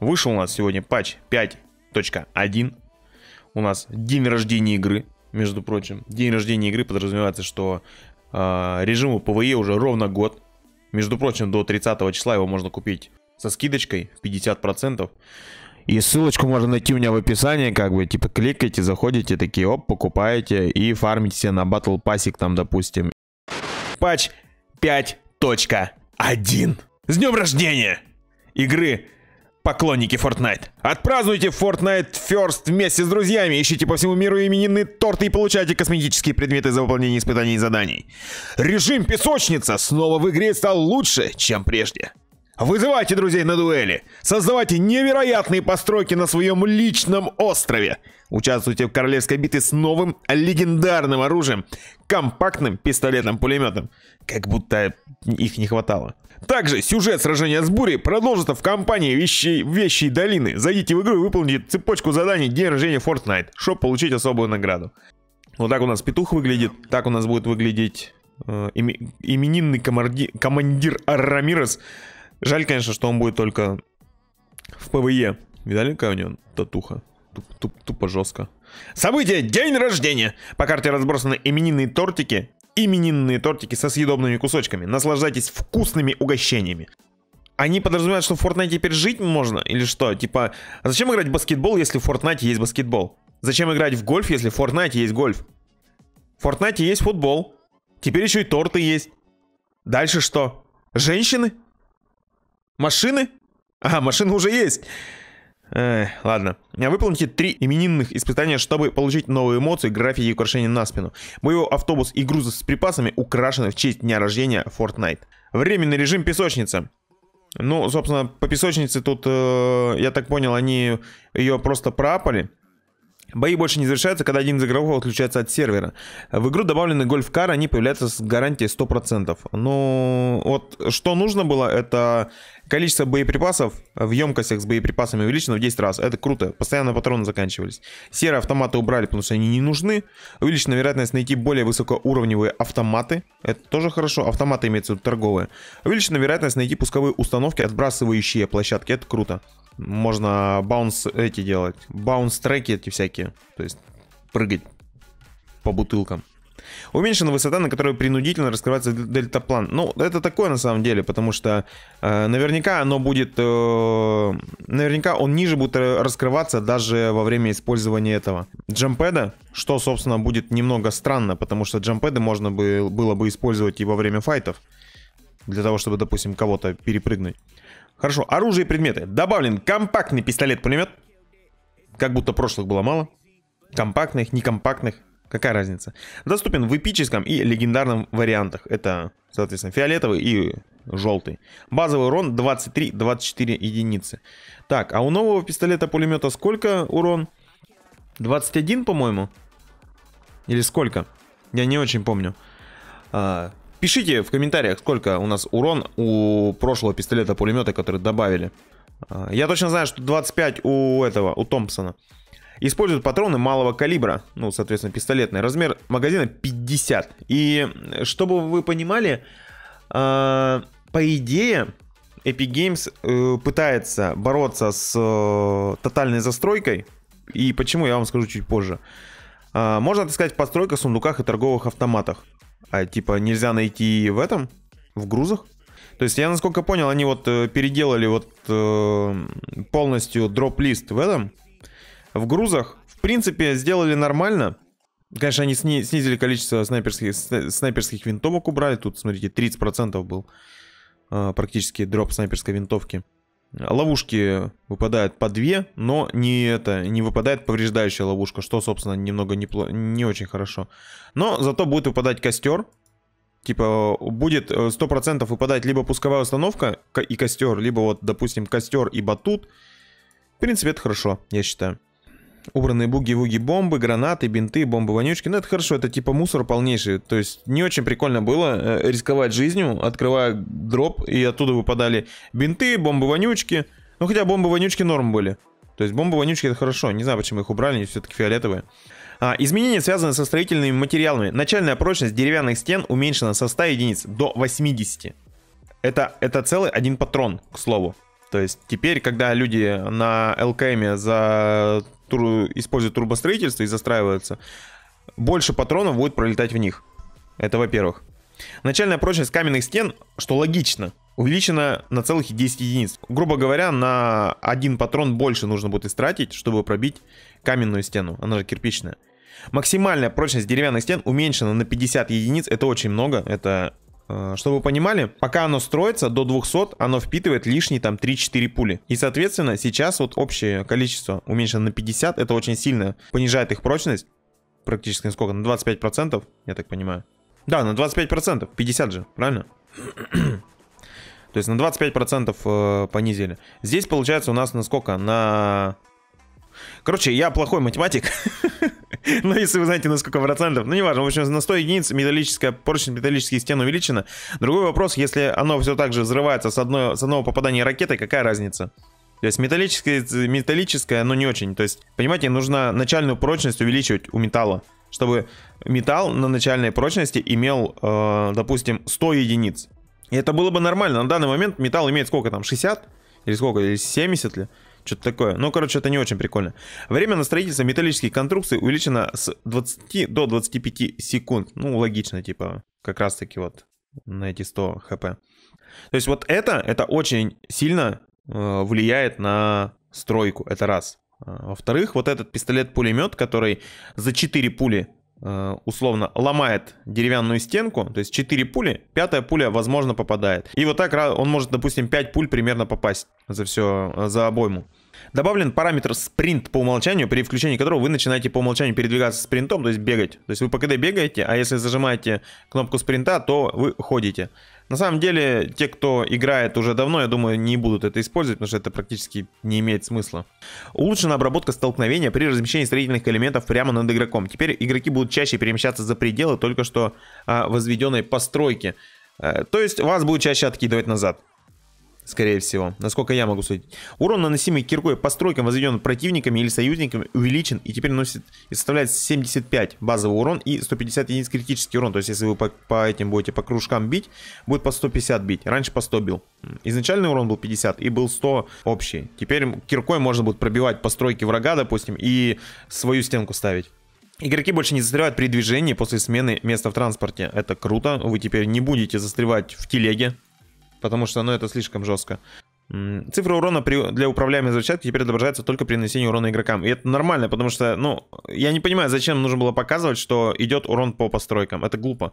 Вышел у нас сегодня патч 5.1. У нас день рождения игры, между прочим. День рождения игры подразумевается, что э, а, режиму ПВЕ уже ровно год. Между прочим, до 30 числа его можно купить со скидочкой в 50%. И ссылочку можно найти у меня в описании, как бы, типа, кликайте, заходите, такие, оп, покупаете и фармите себе на батл пасик там, допустим. Патч 5.1. С днем рождения! Игры поклонники Fortnite. Отпразднуйте Fortnite First вместе с друзьями, ищите по всему миру именинные торты и получайте косметические предметы за выполнение испытаний и заданий. Режим песочница снова в игре стал лучше, чем прежде. Вызывайте друзей на дуэли! Создавайте невероятные постройки на своем личном острове! Участвуйте в королевской битве с новым легендарным оружием — компактным пистолетом-пулеметом. Как будто их не хватало. Также сюжет сражения с бурей продолжится в компании Вещей, Вещей Долины. Зайдите в игру и выполните цепочку заданий День рождения Fortnite, чтобы получить особую награду. Вот так у нас петух выглядит, так у нас будет выглядеть э, именинный команди, командир Арамирес. Жаль, конечно, что он будет только в ПВЕ. Видали, какая у него татуха? Туп, туп, тупо жестко. Событие! День рождения! По карте разбросаны именинные тортики. Именинные тортики со съедобными кусочками. Наслаждайтесь вкусными угощениями. Они подразумевают, что в Fortnite теперь жить можно? Или что? Типа, а зачем играть в баскетбол, если в Fortnite есть баскетбол? Зачем играть в гольф, если в Fortnite есть гольф? В Fortnite есть футбол. Теперь еще и торты есть. Дальше что? Женщины? Машины? А, машины уже есть. Э, ладно. Выполните три именинных испытания, чтобы получить новые эмоции, графики и украшения на спину. Боевой автобус и грузы с припасами украшены в честь дня рождения Fortnite. Временный режим песочница. Ну, собственно, по песочнице тут, э, я так понял, они ее просто проапали. Бои больше не завершаются, когда один из игроков отключается от сервера. В игру добавлены гольф-кары, они появляются с гарантией 100%. Ну, вот что нужно было, это количество боеприпасов в емкостях с боеприпасами увеличено в 10 раз. Это круто. Постоянно патроны заканчивались. Серые автоматы убрали, потому что они не нужны. Увеличена вероятность найти более высокоуровневые автоматы. Это тоже хорошо. Автоматы имеются торговые. Увеличена вероятность найти пусковые установки, отбрасывающие площадки. Это круто. Можно баунс эти делать. Баунс треки эти всякие. То есть прыгать по бутылкам. Уменьшена высота, на которой принудительно раскрывается дельтаплан. Ну, это такое на самом деле, потому что э, наверняка оно будет... Э, наверняка он ниже будет раскрываться даже во время использования этого джампеда, что, собственно, будет немного странно, потому что джампеды можно было бы использовать и во время файтов. Для того, чтобы, допустим, кого-то перепрыгнуть. Хорошо, оружие и предметы. Добавлен компактный пистолет-пулемет. Как будто прошлых было мало. Компактных, некомпактных. Какая разница? Доступен в эпическом и легендарном вариантах. Это, соответственно, фиолетовый и желтый. Базовый урон 23-24 единицы. Так, а у нового пистолета-пулемета сколько урон? 21, по-моему? Или сколько? Я не очень помню. А, Пишите в комментариях, сколько у нас урон у прошлого пистолета-пулемета, который добавили. А, я точно знаю, что 25 у этого, у Томпсона. Используют патроны малого калибра, ну, соответственно, пистолетный. Размер магазина 50. И чтобы вы понимали, а, по идее, Epic Games э, пытается бороться с э, тотальной застройкой. И почему, я вам скажу чуть позже. А, можно отыскать в постройках, сундуках и торговых автоматах. А типа нельзя найти в этом? В грузах? То есть я, насколько понял, они вот э, переделали вот э, полностью дроп-лист в этом. В грузах, в принципе, сделали нормально. Конечно, они сни снизили количество снайперских, снайперских винтовок убрали. Тут, смотрите, 30% был э, практически дроп снайперской винтовки. Ловушки выпадают по две, но не это, не выпадает повреждающая ловушка, что, собственно, немного не, не очень хорошо. Но зато будет выпадать костер. Типа, будет 100% э, выпадать либо пусковая установка и костер, либо вот, допустим, костер и батут. В принципе, это хорошо, я считаю убранные буги-вуги-бомбы, гранаты, бинты, бомбы-вонючки. Ну, это хорошо, это типа мусор полнейший. То есть не очень прикольно было э, рисковать жизнью, открывая дроп, и оттуда выпадали бинты, бомбы-вонючки. Ну, хотя бомбы-вонючки норм были. То есть бомбы-вонючки это хорошо. Не знаю, почему их убрали, они все-таки фиолетовые. А, изменения связаны со строительными материалами. Начальная прочность деревянных стен уменьшена со 100 единиц до 80. Это, это целый один патрон, к слову. То есть теперь, когда люди на ЛКМ за тур... используют турбостроительство и застраиваются, больше патронов будет пролетать в них. Это во-первых. Начальная прочность каменных стен, что логично, увеличена на целых 10 единиц. Грубо говоря, на один патрон больше нужно будет истратить, чтобы пробить каменную стену, она же кирпичная. Максимальная прочность деревянных стен уменьшена на 50 единиц, это очень много, это Э, чтобы вы понимали, пока оно строится до 200, оно впитывает лишние там 3-4 пули. И, соответственно, сейчас вот общее количество уменьшено на 50, это очень сильно понижает их прочность. Практически на сколько? На 25%, я так понимаю. Да, на 25%, 50 же, правильно? То есть на 25% э, понизили. Здесь получается у нас на сколько? На Короче, я плохой математик. Но если вы знаете, на сколько процентов, ну неважно, в общем, на 100 единиц металлическая поручень металлических стен увеличена. Другой вопрос, если оно все так же взрывается с, одной, с одного попадания ракеты, какая разница? То есть металлическое, металлическое, но не очень. То есть, понимаете, нужно начальную прочность увеличивать у металла, чтобы металл на начальной прочности имел, э, допустим, 100 единиц. И это было бы нормально. На данный момент металл имеет сколько там, 60? Или сколько? Или 70 ли? Что-то такое. Ну, короче, это не очень прикольно. Время на строительство металлических конструкций увеличено с 20 до 25 секунд. Ну, логично, типа, как раз-таки вот на эти 100 хп. То есть вот это, это очень сильно э, влияет на стройку, это раз. А, во-вторых, вот этот пистолет-пулемет, который за 4 пули Э, условно ломает деревянную стенку, то есть 4 пули, пятая пуля, возможно, попадает. И вот так он может, допустим, 5 пуль примерно попасть за все, э, за обойму. Добавлен параметр спринт по умолчанию, при включении которого вы начинаете по умолчанию передвигаться спринтом, то есть бегать. То есть вы по КД бегаете, а если зажимаете кнопку спринта, то вы ходите. На самом деле, те, кто играет уже давно, я думаю, не будут это использовать, потому что это практически не имеет смысла. Улучшена обработка столкновения при размещении строительных элементов прямо над игроком. Теперь игроки будут чаще перемещаться за пределы только что а, возведенной постройки. Э, то есть вас будут чаще откидывать назад скорее всего, насколько я могу судить. Урон, наносимый киркой по стройкам, возведенным противниками или союзниками, увеличен и теперь носит и составляет 75 базовый урон и 150 единиц критический урон. То есть, если вы по, по этим будете по кружкам бить, будет по 150 бить. Раньше по 100 бил. Изначальный урон был 50 и был 100 общий. Теперь киркой можно будет пробивать постройки врага, допустим, и свою стенку ставить. Игроки больше не застревают при движении после смены места в транспорте. Это круто. Вы теперь не будете застревать в телеге, потому что, ну, это слишком жестко. Цифра урона при, для управляемой взрывчатки теперь отображается только при нанесении урона игрокам. И это нормально, потому что, ну, я не понимаю, зачем нужно было показывать, что идет урон по постройкам. Это глупо.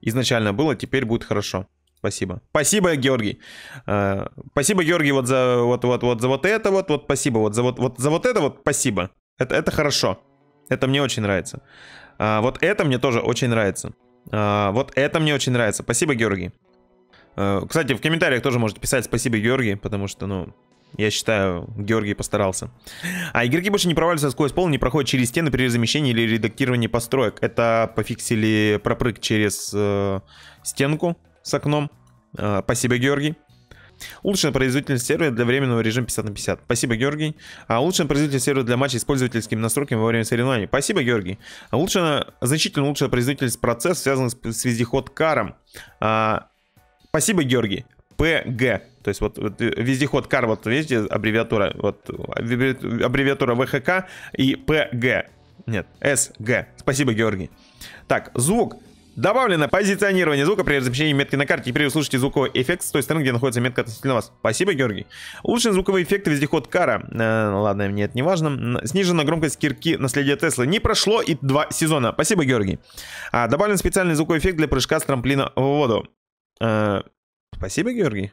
Изначально было, теперь будет хорошо. Спасибо. Спасибо, Георгий. Э, спасибо, Георгий, вот за вот, вот, вот за вот это вот, вот спасибо, вот за вот, вот за вот это вот спасибо. Это, это хорошо. Это мне очень нравится. А, вот это мне тоже очень нравится. А, вот это мне очень нравится. Спасибо, Георгий. Э, кстати, в комментариях тоже можете писать спасибо Георгий, потому что, ну, я считаю, Георгий постарался. А игроки больше не проваливаются сквозь пол, не проходят через стены при размещении или редактировании построек. Это пофиксили пропрыг через э, стенку с окном. Э, спасибо, Георгий. Улучшена производительность сервера для временного режима 50 на 50. Спасибо, Георгий. А улучшенная производительность сервера для матча с пользовательскими настройками во время соревнований. Спасибо, Георгий. улучшена, значительно улучшена производительность процесса, связанных с вездеход каром. А, Спасибо, Георгий. ПГ. То есть вот, вот э, вездеход КАР, вот видите, аббревиатура, вот аббревиатура ВХК и ПГ. Нет, СГ. Спасибо, Георгий. Так, звук. Добавлено позиционирование звука при размещении метки на карте и при услышите звуковой эффект с той стороны, где находится метка относительно вас. Спасибо, Георгий. Улучшены звуковые эффекты вездеход Кара. Э, ладно, мне это не важно. Снижена громкость кирки наследия Теслы. Не прошло и два сезона. Спасибо, Георгий. А, добавлен специальный звуковой эффект для прыжка с трамплина в воду. Э, спасибо, Георгий.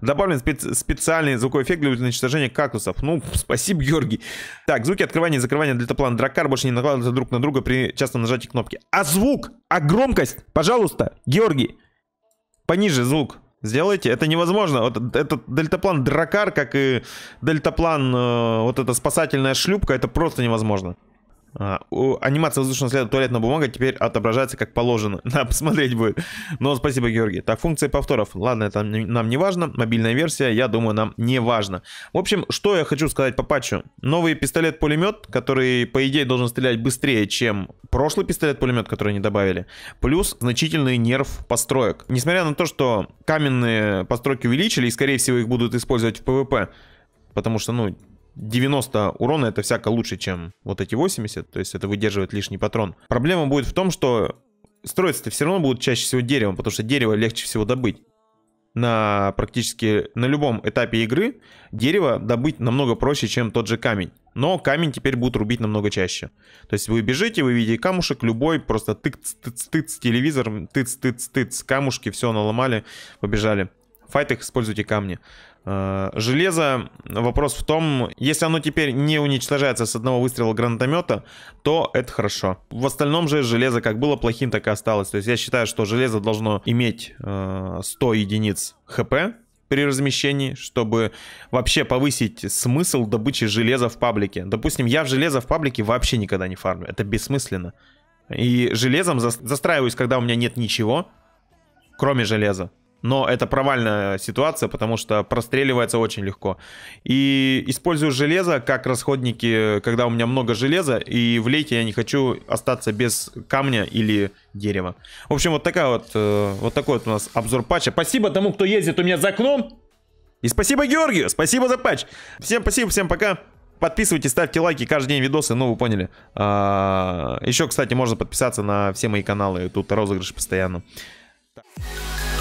Добавлен спец- специальный звуковой эффект для уничтожения кактусов. Ну, спасибо, Георгий. Так, звуки открывания и закрывания дельтаплана дракар больше не накладываются друг на друга при частом нажатии кнопки. А звук, а громкость, пожалуйста, Георгий, пониже звук. Сделайте, это невозможно. Вот этот дельтаплан Дракар, как и дельтаплан, э, вот эта спасательная шлюпка, это просто невозможно. А, анимация воздушного следа туалетная бумага теперь отображается как положено. Да, посмотреть будет. Но спасибо, Георгий. Так, функции повторов. Ладно, это нам не важно. Мобильная версия, я думаю, нам не важно. В общем, что я хочу сказать по патчу. Новый пистолет-пулемет, который, по идее, должен стрелять быстрее, чем прошлый пистолет-пулемет, который они добавили. Плюс значительный нерв построек. Несмотря на то, что каменные постройки увеличили, и, скорее всего, их будут использовать в ПВП, потому что, ну, 90 урона это всяко лучше, чем вот эти 80, то есть это выдерживает лишний патрон. Проблема будет в том, что строиться-то все равно будут чаще всего деревом, потому что дерево легче всего добыть. На практически на любом этапе игры дерево добыть намного проще, чем тот же камень. Но камень теперь будут рубить намного чаще. То есть вы бежите, вы видите камушек любой, просто тыц-тыц-тыц, телевизор, тыц-тыц-тыц, камушки, все наломали, побежали. файт их используйте камни. Э, железо, вопрос в том, если оно теперь не уничтожается с одного выстрела гранатомета, то это хорошо. В остальном же железо как было плохим, так и осталось. То есть я считаю, что железо должно иметь 100 э, единиц хп при размещении, чтобы вообще повысить смысл добычи железа в паблике. Допустим, я в железо в паблике вообще никогда не фармлю, это бессмысленно. И железом застраиваюсь, когда у меня нет ничего, кроме железа но это провальная ситуация, потому что простреливается очень легко. И использую железо как расходники, когда у меня много железа, и в лейте я не хочу остаться без камня или дерева. В общем, вот, такая вот, э, вот такой вот у нас обзор патча. Спасибо тому, кто ездит у меня за окном. И спасибо Георгию, спасибо за патч. Всем спасибо, всем пока. Подписывайтесь, ставьте лайки, каждый день видосы, ну вы поняли. А, еще, кстати, можно подписаться на все мои каналы, тут розыгрыш постоянно. Так.